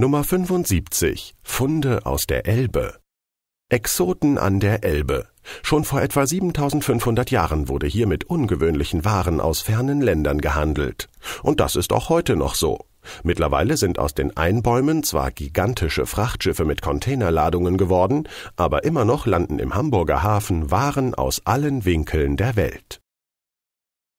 Nummer 75 Funde aus der Elbe Exoten an der Elbe. Schon vor etwa 7500 Jahren wurde hier mit ungewöhnlichen Waren aus fernen Ländern gehandelt. Und das ist auch heute noch so. Mittlerweile sind aus den Einbäumen zwar gigantische Frachtschiffe mit Containerladungen geworden, aber immer noch landen im Hamburger Hafen Waren aus allen Winkeln der Welt.